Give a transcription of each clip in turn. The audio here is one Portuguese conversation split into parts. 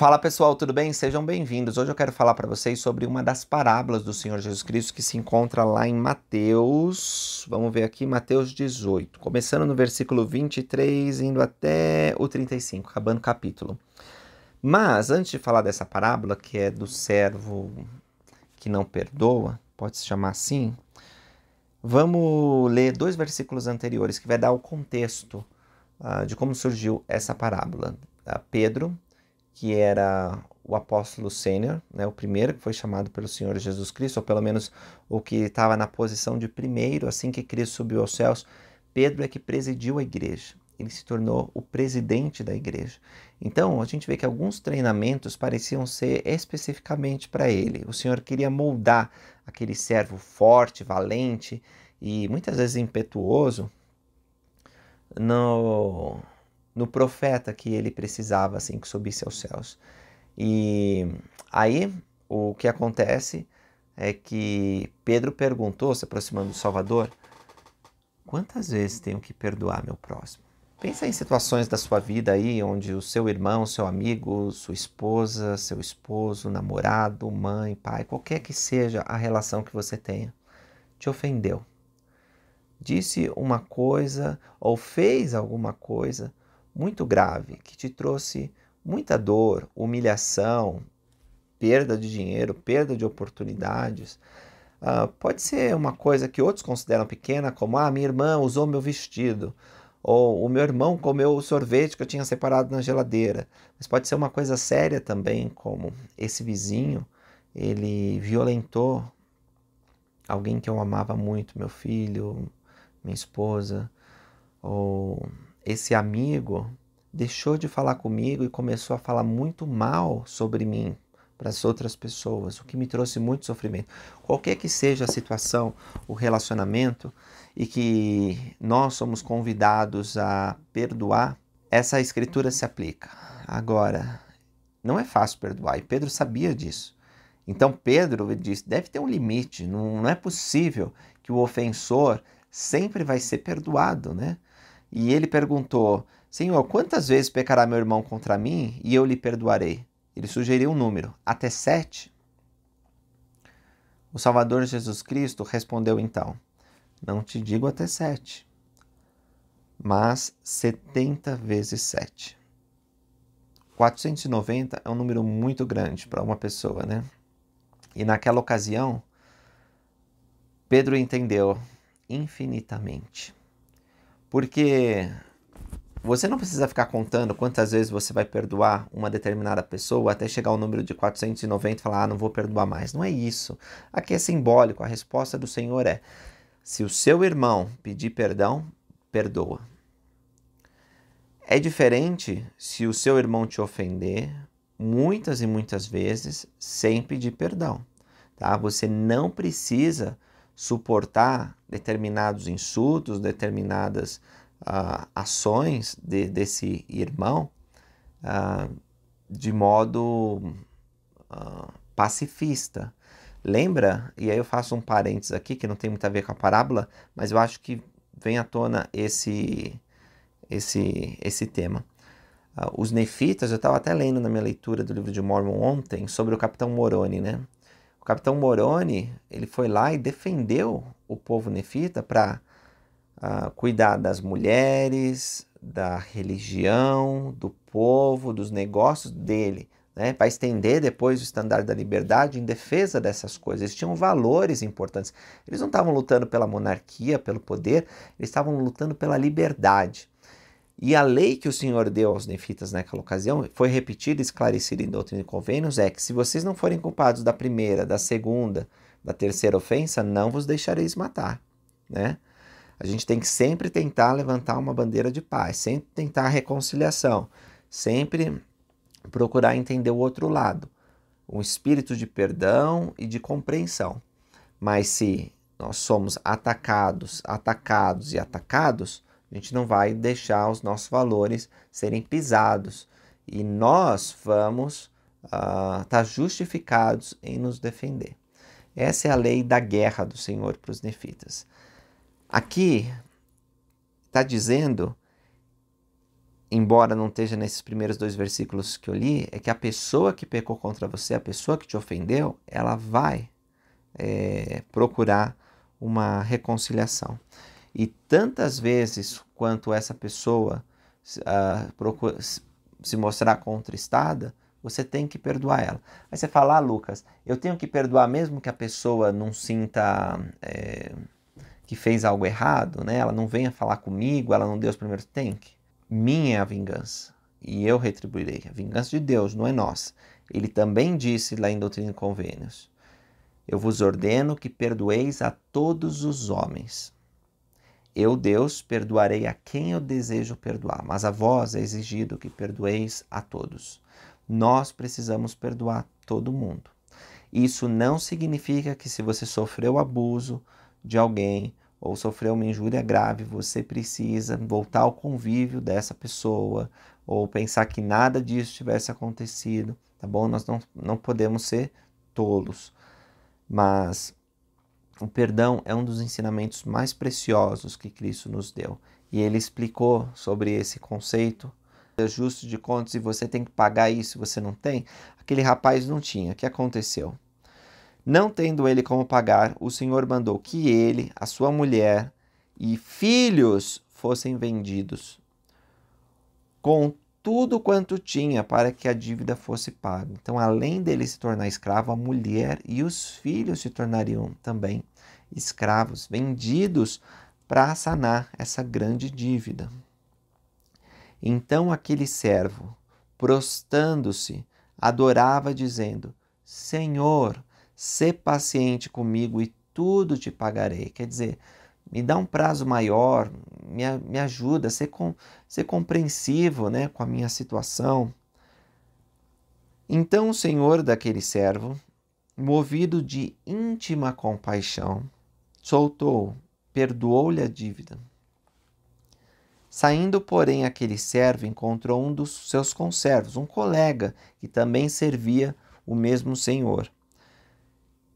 Fala pessoal, tudo bem? Sejam bem-vindos. Hoje eu quero falar para vocês sobre uma das parábolas do Senhor Jesus Cristo que se encontra lá em Mateus. Vamos ver aqui, Mateus 18, começando no versículo 23, indo até o 35, acabando o capítulo. Mas antes de falar dessa parábola, que é do servo que não perdoa, pode se chamar assim, vamos ler dois versículos anteriores que vai dar o contexto uh, de como surgiu essa parábola. Uh, Pedro que era o apóstolo sênior, né, o primeiro que foi chamado pelo Senhor Jesus Cristo, ou pelo menos o que estava na posição de primeiro assim que Cristo subiu aos céus, Pedro é que presidiu a igreja. Ele se tornou o presidente da igreja. Então, a gente vê que alguns treinamentos pareciam ser especificamente para ele. O Senhor queria moldar aquele servo forte, valente e muitas vezes impetuoso no no profeta que ele precisava, assim, que subisse aos céus. E aí o que acontece é que Pedro perguntou, se aproximando do Salvador, quantas vezes tenho que perdoar meu próximo? Pensa em situações da sua vida aí onde o seu irmão, seu amigo, sua esposa, seu esposo, namorado, mãe, pai, qualquer que seja a relação que você tenha, te ofendeu. Disse uma coisa ou fez alguma coisa muito grave que te trouxe muita dor, humilhação, perda de dinheiro, perda de oportunidades. Uh, pode ser uma coisa que outros consideram pequena, como ah, minha irmã usou meu vestido, ou o meu irmão comeu o sorvete que eu tinha separado na geladeira. Mas pode ser uma coisa séria também, como esse vizinho, ele violentou alguém que eu amava muito, meu filho, minha esposa, ou esse amigo deixou de falar comigo e começou a falar muito mal sobre mim para as outras pessoas, o que me trouxe muito sofrimento. Qualquer que seja a situação, o relacionamento e que nós somos convidados a perdoar, essa escritura se aplica. Agora, não é fácil perdoar e Pedro sabia disso. Então Pedro disse: deve ter um limite, não, não é possível que o ofensor sempre vai ser perdoado, né? E ele perguntou: Senhor, quantas vezes pecará meu irmão contra mim e eu lhe perdoarei? Ele sugeriu um número, até sete. O Salvador Jesus Cristo respondeu então: Não te digo até sete, mas setenta vezes sete. 490 é um número muito grande para uma pessoa, né? E naquela ocasião, Pedro entendeu infinitamente. Porque você não precisa ficar contando quantas vezes você vai perdoar uma determinada pessoa até chegar ao número de 490 e falar, ah, não vou perdoar mais. Não é isso. Aqui é simbólico. A resposta do Senhor é: se o seu irmão pedir perdão, perdoa. É diferente se o seu irmão te ofender muitas e muitas vezes sem pedir perdão. Tá? Você não precisa suportar determinados insultos, determinadas uh, ações de, desse irmão uh, de modo uh, pacifista. Lembra, e aí eu faço um parênteses aqui que não tem muito a ver com a parábola, mas eu acho que vem à tona esse, esse, esse tema. os nefitas, eu estava até lendo na minha leitura do livro de Mormon ontem sobre o capitão Moroni, né? O capitão Moroni ele foi lá e defendeu o povo nefita para uh, ah, cuidar das mulheres, da religião, do povo, dos negócios dele, né? para estender depois o estandarte da liberdade em defesa dessas coisas. Eles tinham valores importantes. Eles não estavam lutando pela monarquia, pelo poder, eles estavam lutando pela liberdade. E a lei que o Senhor deu aos nefitas naquela ocasião foi repetida e esclarecida em Doutrina e Convênios: é que se vocês não forem culpados da primeira, da segunda, da terceira ofensa, não vos deixareis matar. Né? A gente tem que sempre tentar levantar uma bandeira de paz, sempre tentar reconciliação, sempre procurar entender o outro lado, um espírito de perdão e de compreensão. Mas se nós somos atacados, atacados e atacados, a gente não vai deixar os nossos valores serem pisados. E nós vamos estar uh, tá justificados em nos defender. Essa é a lei da guerra do Senhor para os nefitas. Aqui está dizendo, embora não esteja nesses primeiros dois versículos que eu li, é que a pessoa que pecou contra você, a pessoa que te ofendeu, ela vai é, procurar uma reconciliação. E tantas vezes quanto essa pessoa uh, procura, se mostrar contristada, você tem que perdoar ela. Aí você fala, ah, Lucas, eu tenho que perdoar mesmo que a pessoa não sinta é, que fez algo errado, né? Ela não venha falar comigo, ela não deu os primeiros. Tem que. Minha é a vingança e eu retribuirei. A vingança de Deus não é nossa. Ele também disse lá em Doutrina e Convênios: Eu vos ordeno que perdoeis a todos os homens. Eu, Deus, perdoarei a quem eu desejo perdoar, mas a vós é exigido que perdoeis a todos. Nós precisamos perdoar todo mundo. Isso não significa que se você sofreu abuso de alguém ou sofreu uma injúria grave, você precisa voltar ao convívio dessa pessoa ou pensar que nada disso tivesse acontecido, tá bom? Nós não, não podemos ser tolos, mas o perdão é um dos ensinamentos mais preciosos que Cristo nos deu. E ele explicou sobre esse conceito ajuste é de contas e você tem que pagar isso, você não tem, aquele rapaz não tinha. O que aconteceu? Não tendo ele como pagar, o Senhor mandou que ele, a sua mulher e filhos fossem vendidos com tudo quanto tinha para que a dívida fosse paga. Então, além dele se tornar escravo, a mulher e os filhos se tornariam também escravos, vendidos para sanar essa grande dívida. Então aquele servo, prostando-se, adorava, dizendo: Senhor, sê paciente comigo e tudo te pagarei. Quer dizer, me dá um prazo maior, me, me ajuda a ser, com, ser compreensivo né, com a minha situação. Então o senhor daquele servo, movido de íntima compaixão, soltou, perdoou-lhe a dívida. Saindo, porém, aquele servo encontrou um dos seus conservos, um colega, que também servia o mesmo senhor.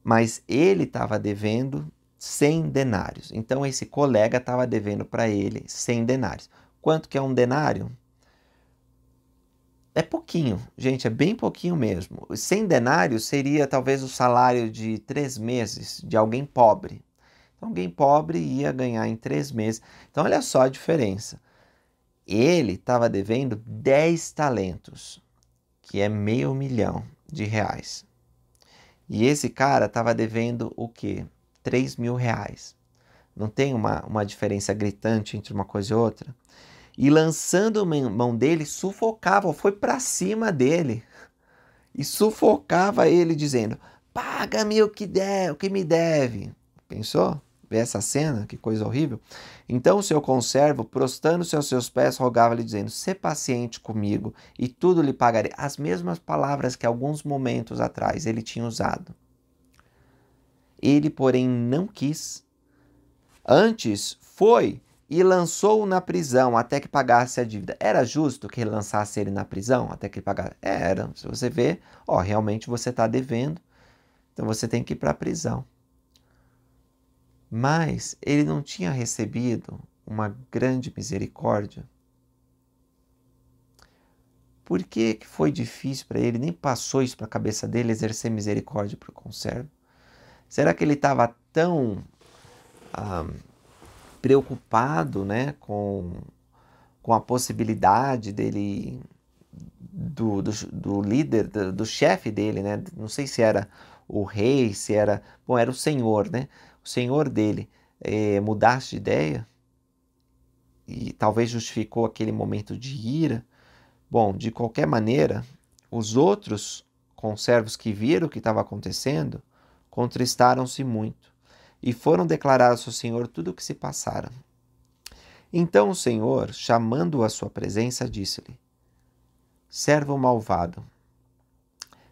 Mas ele estava devendo 100 denários. Então esse colega estava devendo para ele 100 denários. Quanto que é um denário? É pouquinho, gente, é bem pouquinho mesmo. 100 denários seria talvez o salário de três meses de alguém pobre. Então, alguém pobre ia ganhar em três meses. Então, olha só a diferença. Ele estava devendo 10 talentos, que é meio milhão de reais. E esse cara estava devendo o quê? 3 mil reais. Não tem uma, uma diferença gritante entre uma coisa e outra. E lançando a mão dele, sufocava, foi para cima dele. E sufocava ele, dizendo: Paga-me o que der, o que me deve. Pensou? Vê essa cena, que coisa horrível. Então o seu conservo, prostrando-se aos seus pés, rogava-lhe, dizendo: Sê paciente comigo, e tudo lhe pagarei. As mesmas palavras que alguns momentos atrás ele tinha usado. Ele, porém, não quis. Antes foi e lançou-o na prisão até que pagasse a dívida. Era justo que ele lançasse ele na prisão até que ele pagasse? É, era. Se você vê, ó, realmente você está devendo, então você tem que ir para a prisão. Mas ele não tinha recebido uma grande misericórdia. Por que, que foi difícil para ele, nem passou isso para a cabeça dele, exercer misericórdia para o conservo? Será que ele estava tão ah, preocupado né, com, com a possibilidade dele, do, do, do líder, do, do chefe dele, né? Não sei se era o rei, se era. Bom, era o senhor, né? O senhor dele é, mudasse de ideia e talvez justificou aquele momento de ira. Bom, de qualquer maneira, os outros conservos que viram o que estava acontecendo contristaram-se muito e foram declarar ao seu senhor tudo o que se passara. Então o senhor, chamando-o à sua presença, disse-lhe: Servo malvado,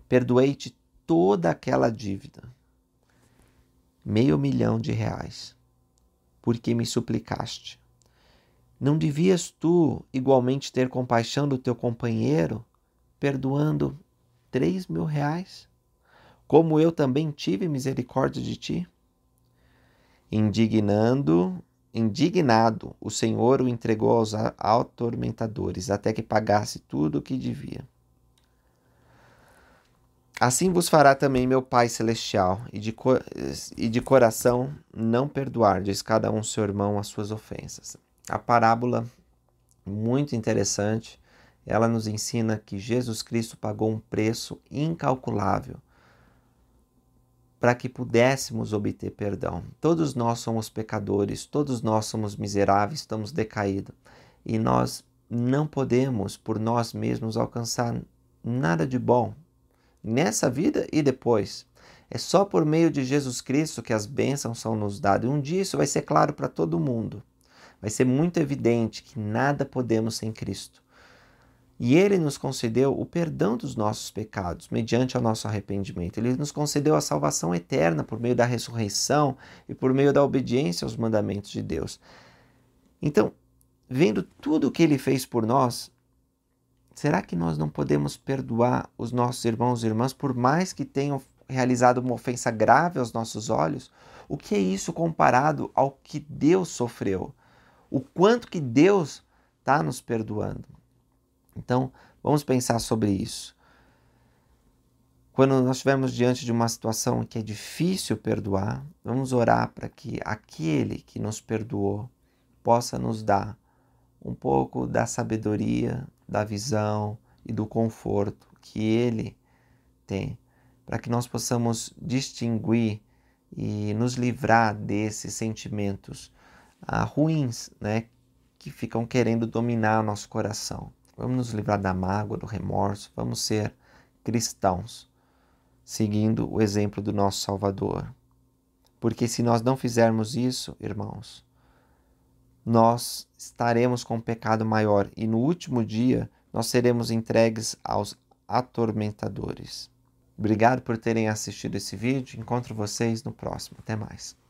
perdoei-te toda aquela dívida, meio milhão de reais, porque me suplicaste. Não devias tu igualmente ter compaixão do teu companheiro, perdoando três mil reais? como eu também tive misericórdia de ti. Indignando, indignado, o Senhor o entregou aos atormentadores, até que pagasse tudo o que devia. Assim vos fará também meu Pai Celestial, e de, e de coração não perdoardes cada um seu irmão as suas ofensas. A parábola, muito interessante, ela nos ensina que Jesus Cristo pagou um preço incalculável para que pudéssemos obter perdão. Todos nós somos pecadores, todos nós somos miseráveis, estamos decaídos e nós não podemos por nós mesmos alcançar nada de bom nessa vida e depois. É só por meio de Jesus Cristo que as bênçãos são nos dadas. E um dia isso vai ser claro para todo mundo. Vai ser muito evidente que nada podemos sem Cristo. E ele nos concedeu o perdão dos nossos pecados, mediante o nosso arrependimento. Ele nos concedeu a salvação eterna por meio da ressurreição e por meio da obediência aos mandamentos de Deus. Então, vendo tudo o que ele fez por nós, será que nós não podemos perdoar os nossos irmãos e irmãs por mais que tenham realizado uma ofensa grave aos nossos olhos? O que é isso comparado ao que Deus sofreu? O quanto que Deus está nos perdoando? Então, vamos pensar sobre isso. Quando nós estivermos diante de uma situação que é difícil perdoar, vamos orar para que aquele que nos perdoou possa nos dar um pouco da sabedoria, da visão e do conforto que ele tem, para que nós possamos distinguir e nos livrar desses sentimentos ah, ruins, né, que ficam querendo dominar nosso coração. Vamos nos livrar da mágoa, do remorso, vamos ser cristãos, seguindo o exemplo do nosso Salvador. Porque se nós não fizermos isso, irmãos, nós estaremos com um pecado maior e no último dia nós seremos entregues aos atormentadores. Obrigado por terem assistido esse vídeo. Encontro vocês no próximo. Até mais.